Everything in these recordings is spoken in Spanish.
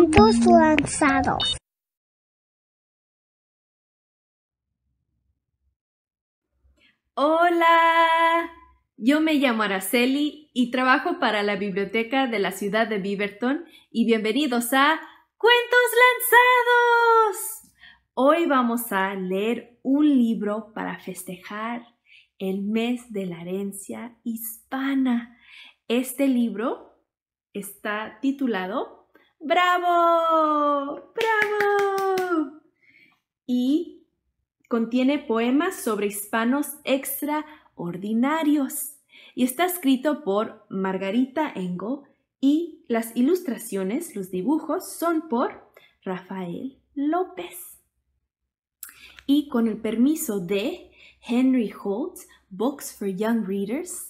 Cuentos lanzados. Hola, yo me llamo Araceli y trabajo para la biblioteca de la ciudad de Beaverton y bienvenidos a Cuentos Lanzados. Hoy vamos a leer un libro para festejar el mes de la herencia hispana. Este libro está titulado ¡Bravo! ¡Bravo! Y contiene poemas sobre hispanos extraordinarios y está escrito por Margarita Engo y las ilustraciones, los dibujos son por Rafael López. Y con el permiso de Henry Holt, Books for Young Readers,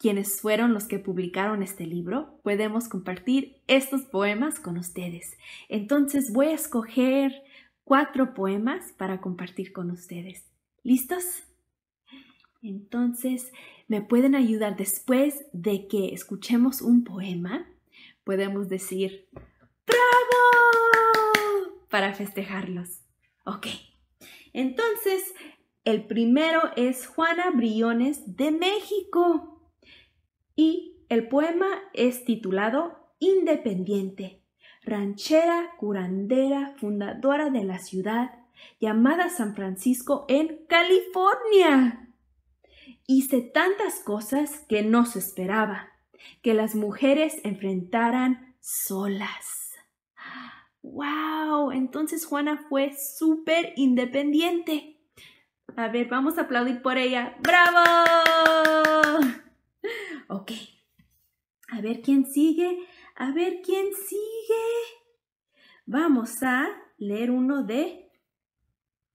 quienes fueron los que publicaron este libro, podemos compartir estos poemas con ustedes. Entonces voy a escoger cuatro poemas para compartir con ustedes. ¿Listos? Entonces, me pueden ayudar después de que escuchemos un poema. Podemos decir, ¡Bravo! para festejarlos. Ok. Entonces, el primero es Juana Briones de México y el poema es titulado Independiente, ranchera, curandera, fundadora de la ciudad llamada San Francisco en California. Hice tantas cosas que no se esperaba que las mujeres enfrentaran solas. ¡Wow! Entonces Juana fue súper independiente. A ver, vamos a aplaudir por ella. ¡Bravo! Ok. A ver quién sigue. A ver quién sigue. Vamos a leer uno de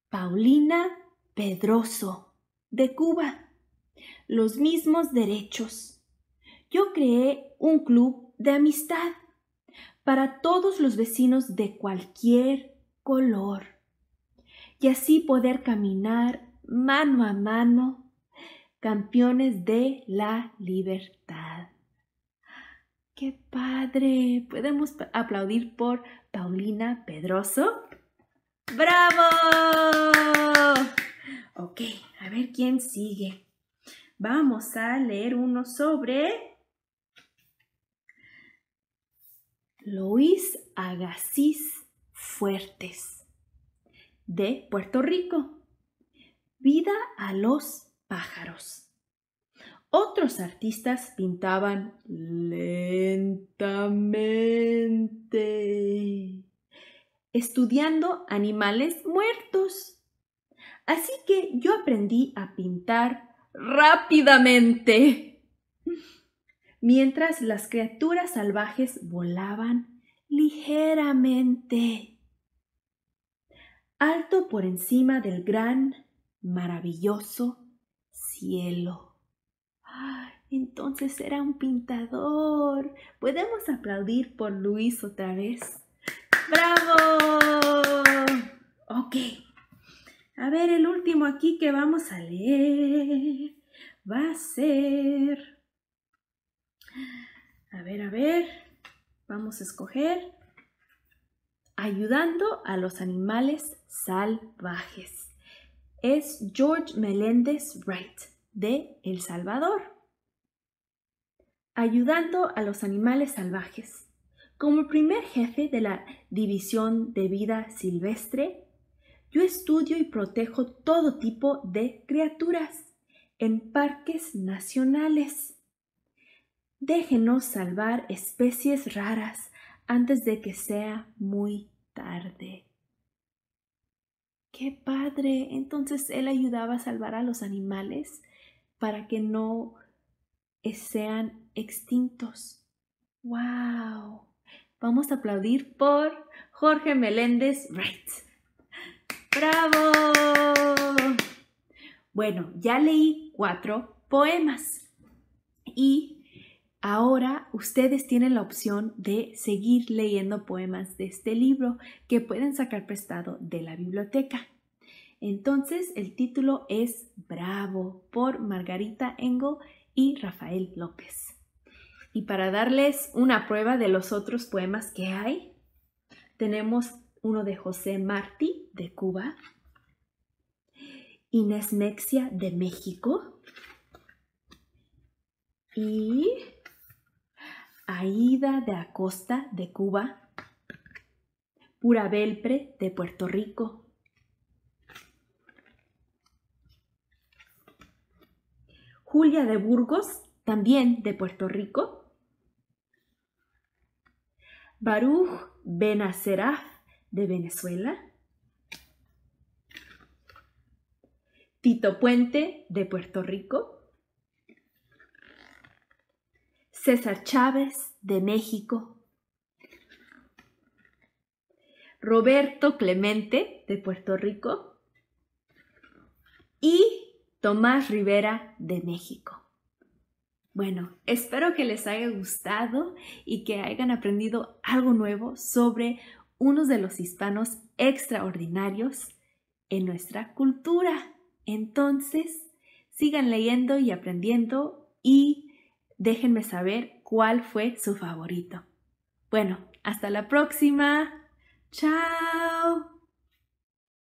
Paulina Pedroso, de Cuba. Los mismos derechos. Yo creé un club de amistad para todos los vecinos de cualquier color y así poder caminar mano a mano campeones de la libertad. ¡Qué padre! ¿Podemos aplaudir por Paulina Pedroso? ¡Bravo! Ok, a ver quién sigue. Vamos a leer uno sobre Luis Agassiz Fuertes de Puerto Rico. Vida a los pájaros. Otros artistas pintaban lentamente, estudiando animales muertos. Así que yo aprendí a pintar rápidamente, mientras las criaturas salvajes volaban ligeramente, alto por encima del gran, maravilloso cielo. Ah, entonces era un pintador. ¿Podemos aplaudir por Luis otra vez? ¡Bravo! Ok. A ver, el último aquí que vamos a leer va a ser... A ver, a ver. Vamos a escoger ayudando a los animales salvajes es George Meléndez Wright, de El Salvador, ayudando a los animales salvajes. Como primer jefe de la División de Vida Silvestre, yo estudio y protejo todo tipo de criaturas en parques nacionales. Déjenos salvar especies raras antes de que sea muy tarde. ¡Qué padre! Entonces él ayudaba a salvar a los animales para que no eh, sean extintos. ¡Wow! Vamos a aplaudir por Jorge Meléndez Wright. ¡Bravo! Bueno, ya leí cuatro poemas y Ahora ustedes tienen la opción de seguir leyendo poemas de este libro que pueden sacar prestado de la biblioteca. Entonces el título es Bravo por Margarita Engo y Rafael López. Y para darles una prueba de los otros poemas que hay, tenemos uno de José Martí de Cuba, Inés Mexia de México y Aida de Acosta de Cuba, Pura Belpre de Puerto Rico, Julia de Burgos, también de Puerto Rico, Baruch Benaceraf de Venezuela, Tito Puente de Puerto Rico, César Chávez de México, Roberto Clemente de Puerto Rico y Tomás Rivera de México. Bueno, espero que les haya gustado y que hayan aprendido algo nuevo sobre unos de los hispanos extraordinarios en nuestra cultura. Entonces, sigan leyendo y aprendiendo y Déjenme saber cuál fue su favorito. Bueno, hasta la próxima. Chao.